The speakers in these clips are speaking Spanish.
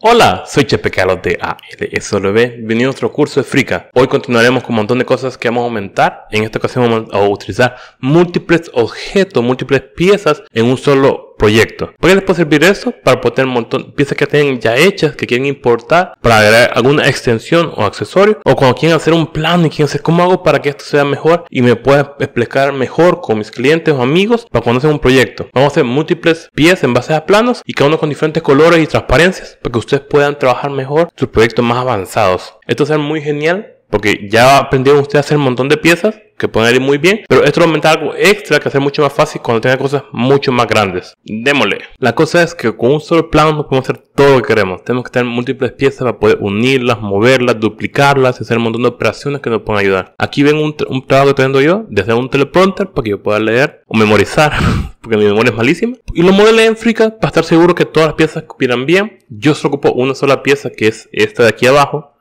Hola, soy Chepe Carlos de ALSOB. bienvenidos a nuestro curso de Frica. Hoy continuaremos con un montón de cosas que vamos a aumentar. En esta ocasión vamos a utilizar múltiples objetos, múltiples piezas en un solo proyecto. ¿Para qué les puede servir eso? Para poner un montón piezas que tienen ya hechas, que quieren importar, para agregar alguna extensión o accesorio, o cuando quieren hacer un plan y quieren hacer cómo hago para que esto sea mejor y me pueda explicar mejor con mis clientes o amigos para cuando hacen un proyecto. Vamos a hacer múltiples piezas en base a planos y cada uno con diferentes colores y transparencias para que ustedes puedan trabajar mejor sus proyectos más avanzados. Esto será muy genial porque ya aprendieron ustedes a hacer un montón de piezas que pueden ir muy bien, pero esto aumenta algo extra que hacer mucho más fácil cuando tenga cosas mucho más grandes. Démosle. La cosa es que con un solo plano no podemos hacer todo lo que queremos. Tenemos que tener múltiples piezas para poder unirlas, moverlas, duplicarlas y hacer un montón de operaciones que nos pueden ayudar. Aquí ven un, un trabajo que estoy yo desde un teleprompter para que yo pueda leer o memorizar, porque mi memoria es malísima. Y lo modelé en frica para estar seguro que todas las piezas quieran bien. Yo solo ocupo una sola pieza que es esta de aquí abajo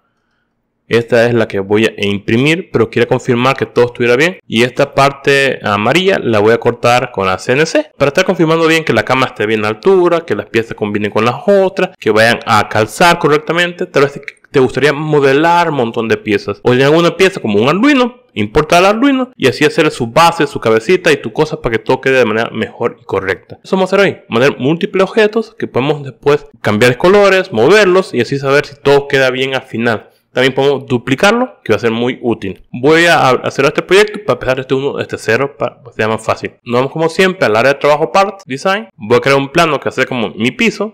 esta es la que voy a imprimir, pero quiero confirmar que todo estuviera bien. Y esta parte amarilla la voy a cortar con la CNC para estar confirmando bien que la cama esté bien a altura, que las piezas combinen con las otras, que vayan a calzar correctamente. Tal vez te gustaría modelar un montón de piezas. O en alguna pieza como un Arduino, importar el Arduino y así hacer su base, su cabecita y tu cosa para que todo quede de manera mejor y correcta. Eso vamos a hacer hoy, poner múltiples objetos que podemos después cambiar colores, moverlos y así saber si todo queda bien al final. También podemos duplicarlo, que va a ser muy útil. Voy a hacer este proyecto para empezar este 1, este cero, para que pues, sea más fácil. Nos vamos como siempre al área de trabajo Part, Design. Voy a crear un plano que va como mi piso.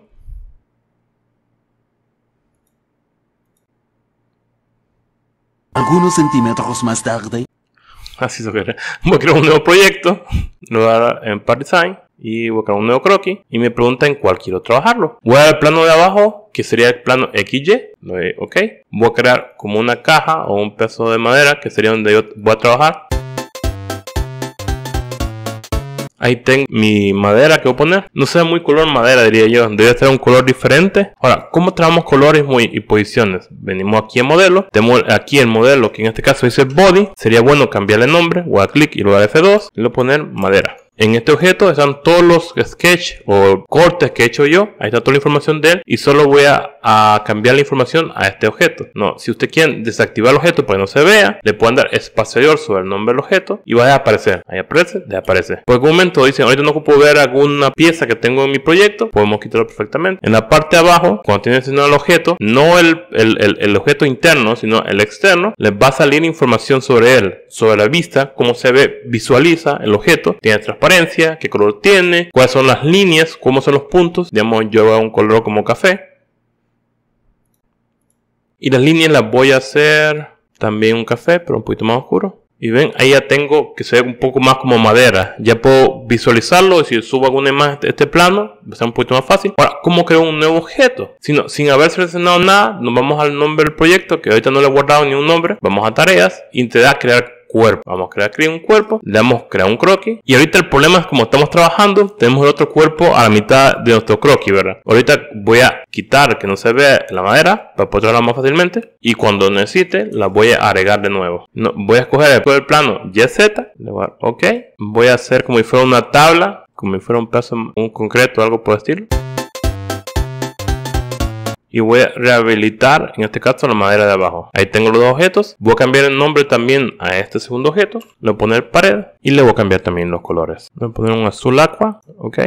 Algunos centímetros más tarde. Así se Voy a crear un nuevo proyecto. Lo voy a dar en Part Design y voy a crear un nuevo croquis y me pregunta en cuál quiero trabajarlo. Voy a el plano de abajo, que sería el plano XY, doy ok. Voy a crear como una caja o un peso de madera, que sería donde yo voy a trabajar. Ahí tengo mi madera que voy a poner. No sea muy color madera, diría yo. debería ser un color diferente. Ahora, ¿cómo trabajamos colores y posiciones? Venimos aquí a modelo. Tenemos aquí el modelo que en este caso dice body. Sería bueno cambiarle nombre. Voy a clic y lo a F2. Y lo voy a poner madera. En este objeto están todos los sketches o cortes que he hecho yo. Ahí está toda la información de él. Y solo voy a, cambiar la información a este objeto. No, si usted quiere desactivar el objeto para que no se vea, le pueden dar mayor sobre el nombre del objeto y va a desaparecer. Ahí aparece, desaparece. Por algún momento dicen, ahorita no puedo ver alguna pieza que tengo en mi proyecto. Podemos quitarlo perfectamente. En la parte de abajo, cuando tiene seleccionado el objeto, no el, el, el, objeto interno, sino el externo, les va a salir información sobre él, sobre la vista, cómo se ve, visualiza el objeto. Tiene transparencia apariencia, qué color tiene, cuáles son las líneas, cómo son los puntos. Digamos, yo hago un color como café. Y las líneas las voy a hacer también un café, pero un poquito más oscuro. Y ven, ahí ya tengo que ser un poco más como madera. Ya puedo visualizarlo y si subo alguna imagen de este plano, va a ser un poquito más fácil. Ahora, ¿cómo creo un nuevo objeto? sin haber seleccionado nada, nos vamos al nombre del proyecto, que ahorita no le he guardado ni un nombre. Vamos a tareas y te da crear cuerpo. Vamos a crear aquí un cuerpo, le damos crear un croquis. Y ahorita el problema es como estamos trabajando, tenemos el otro cuerpo a la mitad de nuestro croquis, ¿verdad? Ahorita voy a quitar que no se vea la madera para poder trabajar más fácilmente. Y cuando necesite, la voy a agregar de nuevo. voy a escoger el plano YZ, le voy a dar OK. Voy a hacer como si fuera una tabla, como si fuera un pedazo, un concreto, algo por el estilo y voy a rehabilitar en este caso la madera de abajo. Ahí tengo los dos objetos. Voy a cambiar el nombre también a este segundo objeto. Le voy a poner pared y le voy a cambiar también los colores. Le voy a poner un azul aqua, ok.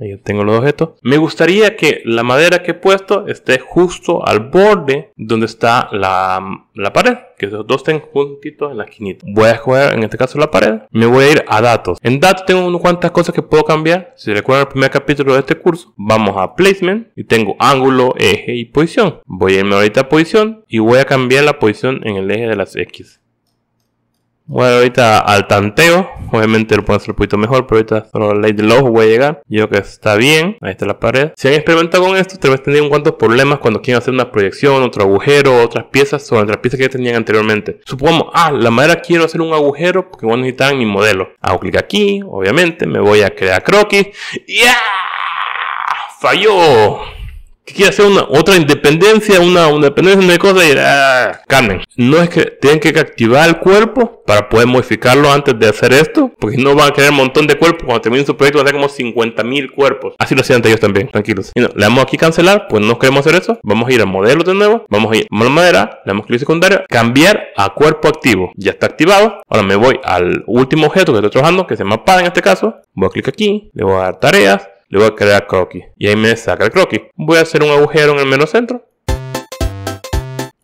Ahí tengo los objetos. Me gustaría que la madera que he puesto esté justo al borde donde está la, la pared. Que esos dos estén juntitos en la esquinita. Voy a escoger en este caso la pared. Me voy a ir a datos. En datos tengo unas cuantas cosas que puedo cambiar. Si recuerdan el primer capítulo de este curso, vamos a placement y tengo ángulo, eje y posición. Voy a irme ahorita a posición y voy a cambiar la posición en el eje de las X. Bueno, ahorita al tanteo. Obviamente lo puedo hacer un poquito mejor, pero ahorita solo la ley de voy a llegar. Yo creo que está bien. Ahí está la pared. Si han experimentado con esto, tal vez tendrían cuantos problemas cuando quieren hacer una proyección, otro agujero, otras piezas sobre las piezas que tenían anteriormente. Supongamos, ah, la madera quiero hacer un agujero porque voy a necesitar mi modelo. Hago clic aquí, obviamente, me voy a crear croquis. Y ¡Falló! que quiere hacer una, otra independencia, una, una dependencia de cosas y ah, Carmen. No es que tienen que activar el cuerpo para poder modificarlo antes de hacer esto, porque no van a crear un montón de cuerpos. Cuando terminen su proyecto, van a tener como 50.000 cuerpos. Así lo hacían ellos también, tranquilos. le damos aquí cancelar, pues no queremos hacer eso. Vamos a ir a modelo de nuevo, vamos a ir a la madera, le damos clic secundario, cambiar a cuerpo activo. Ya está activado. Ahora me voy al último objeto que estoy trabajando, que se llama PAD en este caso. Voy a clic aquí, le voy a dar tareas le voy a crear croquis. Y ahí me saca el croquis. Voy a hacer un agujero en el menos centro.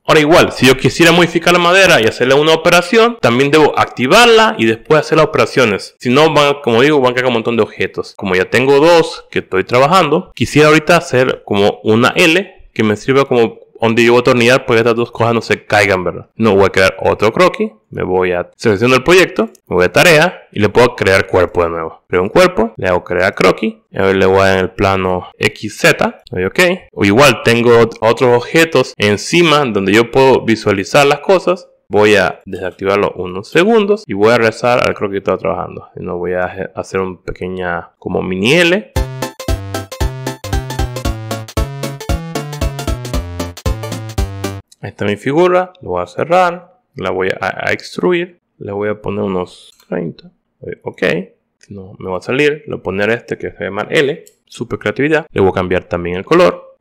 Ahora igual, si yo quisiera modificar la madera y hacerle una operación, también debo activarla y después hacer las operaciones. Si no, como digo, van a caer un montón de objetos. Como ya tengo dos que estoy trabajando, quisiera ahorita hacer como una L que me sirva como donde yo voy a tornear, que pues estas dos cosas no se caigan, ¿verdad? No voy a crear otro croquis, me voy a seleccionar el proyecto, me voy a tarea y le puedo crear cuerpo de nuevo. Creo un cuerpo, le hago crear croquis, le voy a en el plano XZ, doy OK. O igual tengo otros objetos encima donde yo puedo visualizar las cosas voy a desactivarlo unos segundos y voy a regresar al croquis que estaba trabajando. Y no voy a hacer un pequeña como mini L. Ahí está mi figura, lo voy a cerrar, la voy a, extruir, le voy a poner unos 30. Eh, ok, no me va a salir, le voy a poner este que se llama L, super creatividad. Le voy a cambiar también el color.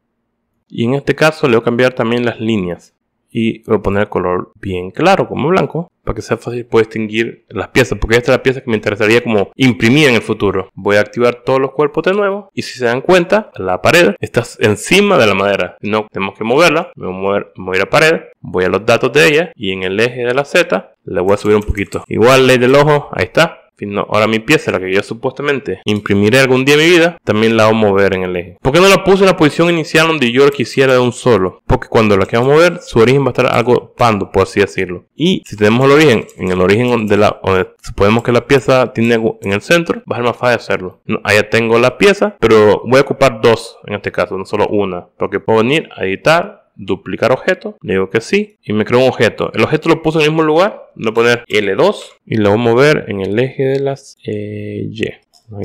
Y en este caso le voy a cambiar también las líneas y a poner el color bien claro, como blanco, para que sea fácil poder distinguir las piezas, porque esta es la pieza que me interesaría como imprimir en el futuro. Voy a activar todos los cuerpos de nuevo y si se dan cuenta, la pared está encima de la madera. No tenemos que moverla, me voy a mover, la pared, voy a los datos de ella y en el eje de la Z le voy a subir un poquito. Igual ley del ojo, ahí está, ahora mi pieza, la que yo supuestamente imprimiré algún día en mi vida, también la voy a mover en el eje. ¿Por qué no la puse en la posición inicial donde yo la quisiera de un solo? Porque cuando la quiero mover, su origen va a estar algo pando, por así decirlo. Y si tenemos el origen, en el origen de la, donde suponemos que la pieza tiene en el centro, va a ser más fácil hacerlo. allá tengo la pieza, pero voy a ocupar dos en este caso, no solo una. Porque puedo venir a editar, duplicar objeto, le digo que sí y me creo un objeto. El objeto lo puse en el mismo lugar, no voy a poner L2 y lo voy a mover en el eje de las eh, Y. Ahí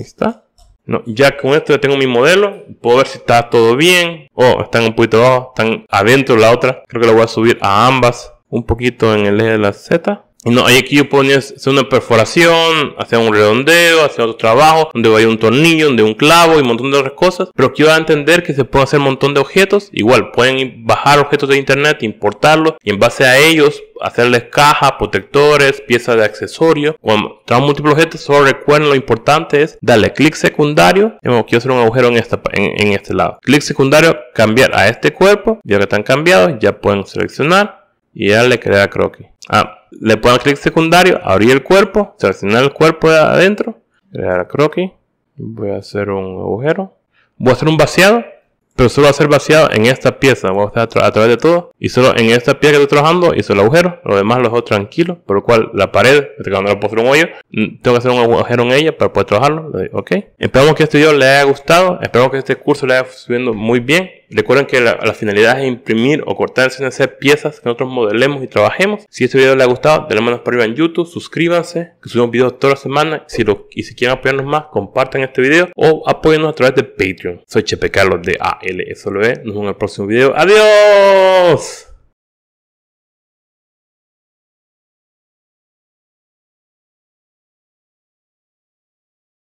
está. No, ya con esto ya tengo mi modelo, puedo ver si está todo bien, o oh, están un poquito abajo, están adentro la otra, creo que lo voy a subir a ambas, un poquito en el eje de la Z, no, aquí yo pones hacer una perforación, hacer un redondeo, hacer otro trabajo, donde vaya un tornillo, donde un clavo y un montón de otras cosas. Pero quiero a entender que se pueden hacer un montón de objetos. Igual, pueden bajar objetos de internet, importarlos y en base a ellos hacerles cajas, protectores, piezas de accesorio. Cuando traen múltiples objetos, solo recuerden lo importante es darle clic secundario. que quiero hacer un agujero en, este lado. Clic secundario, cambiar a este cuerpo. Ya que están cambiados, ya pueden seleccionar y darle crear croquis. Ah, le puedo hacer clic secundario, abrir el cuerpo, seleccionar el cuerpo de adentro, crear croquis, voy a hacer un agujero, voy a hacer un vaciado, pero solo va a ser vaciado en esta pieza, voy a hacer a, través de todo, y solo en esta pieza que estoy trabajando hizo el agujero, lo demás lo dejo tranquilo, por lo cual la pared, cuando le puedo un hoyo, tengo que hacer un agujero en ella para poder trabajarlo, ok. Esperamos que este video les haya gustado, esperamos que este curso le haya subiendo muy bien, Recuerden que la, finalidad es imprimir o cortar sin hacer piezas que nosotros modelemos y trabajemos. Si este video les ha gustado, denle manos para arriba en YouTube, suscríbanse, que subimos videos toda la semana. Si y si quieren apoyarnos más, compartan este video o apóyennos a través de Patreon. Soy Chepe Carlos de ALSLB. Nos vemos en el próximo video. ¡Adiós!